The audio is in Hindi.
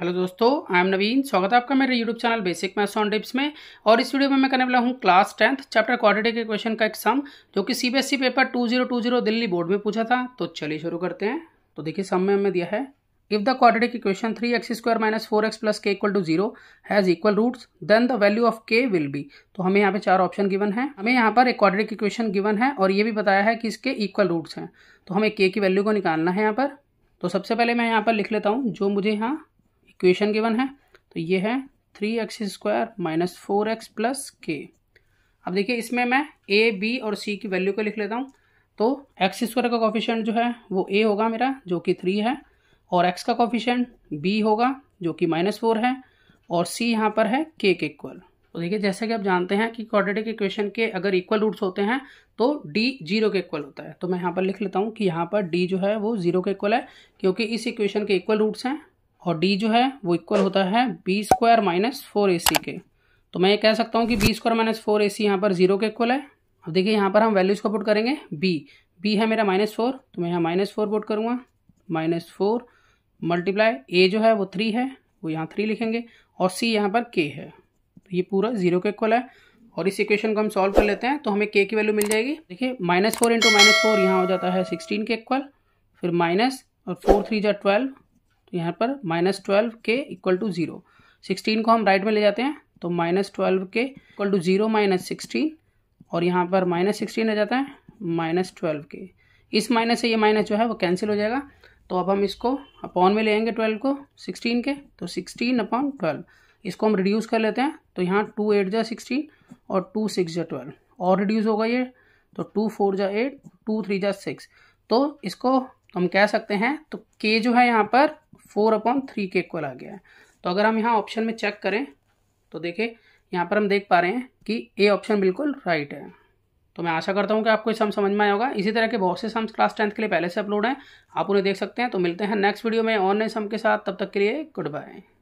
हेलो दोस्तों आई एम नवीन स्वागत है आपका मेरे YouTube channel basic maths on tips में और इस वीडियो में मैं करने वाला हूँ क्लास टेंथ चैप्टर क्वाड्रेटिक के क्वेश्चन का एग्जाम जो कि सीबीएसई पेपर 2020 दिल्ली बोर्ड में पूछा था तो चलिए शुरू करते हैं तो देखिए सब में हमें दिया है if the quadratic equation three x square minus four x plus k equal to zero has equal roots then the value of k will be तो हमें यहाँ पे चार ऑप्शन गिवन है हमें यहाँ पर एक क्वाड्रेटिक इक्वेशन गिवन है और ये भी बताया है कि इसके इक्वल रूट्स हैं तो हमें के की वैल्यू को निकालना है यहाँ पर तो सबसे पहले मैं यहाँ पर लिख लेता हूँ जो मुझे यहाँ इक्वेशन गिवन है तो ये है three x square minus four x plus k अब देखिए इसमें मैं ए बी और सी की वैल्यू को लिख लेता हूँ तो एक्स स्क्वायर का कॉफिशेंट जो है वो ए होगा मेरा जो कि थ्री है और एक्स का कॉफिशेंट बी होगा जो कि माइनस फोर है और सी यहाँ पर है के के इक्वल तो देखिए जैसे कि आप जानते हैं कि क्वाड्रेटिक इक्वेशन के अगर इक्वल रूट्स होते हैं तो डी जीरो के इक्वल होता है तो मैं यहाँ पर लिख लेता हूँ कि यहाँ पर डी जो है वो जीरो के इक्वल है क्योंकि इस इक्वेशन के इक्वल रूट्स हैं और डी जो है वो इक्वल होता है b square minus four a c के तो मैं ये कह सकता हूँ कि b square minus four a c यहाँ पर जीरो के इक्वल है अब देखिए यहाँ पर हम वैल्यूज़ को पुट करेंगे बी बी है मेरा माइनस फोर तो मैं यहाँ माइनस फोर पुट करूँगा माइनस फोर मल्टीप्लाई ए जो है वो थ्री है वो यहाँ थ्री लिखेंगे और सी यहाँ पर के है तो ये पूरा जीरो के इक्वल है और इस इक्वेशन को हम सॉल्व कर लेते हैं तो हमें के की वैल्यू मिल जाएगी देखिए minus four into minus four यहाँ हो जाता है सिक्सटीन के इक्वल फिर माइनस और फोर थ्री जो ट्वेल्व यहाँ पर minus twelve k equal to zero sixteen को हम राइट में ले जाते हैं तो minus twelve k equal to zero minus sixteen और यहाँ पर माइनस सिक्सटीन आ जाता है माइनस ट्वेल्व के इस माइनस से ये माइनस जो है वो कैंसिल हो जाएगा तो अब हम इसको अपॉन में लेंगे ट्वेल्व को सिक्सटीन के तो सिक्सटीन अपॉन ट्वेल्व इसको हम रिड्यूस कर लेते हैं तो यहाँ टू एट जा सिक्सटीन और टू सिक्स जा ट्वेल्व और रिड्यूस होगा ये तो टू फोर जा एट टू थ्री जा सिक्स तो इसको हम कह सकते हैं तो के जो है यहाँ पर four upon three k equal आ गया है तो अगर हम यहाँ ऑप्शन में चेक करें तो देखिए यहाँ पर हम देख पा रहे हैं कि ए ऑप्शन बिल्कुल राइट है तो मैं आशा करता हूँ कि आपको ये सम समझ में आया होगा इसी तरह के बहुत से सम्स क्लास टेंथ के लिए पहले से अपलोड हैं आप उन्हें देख सकते हैं तो मिलते हैं नेक्स्ट वीडियो में और नए सम के साथ तब तक के लिए गुड बाय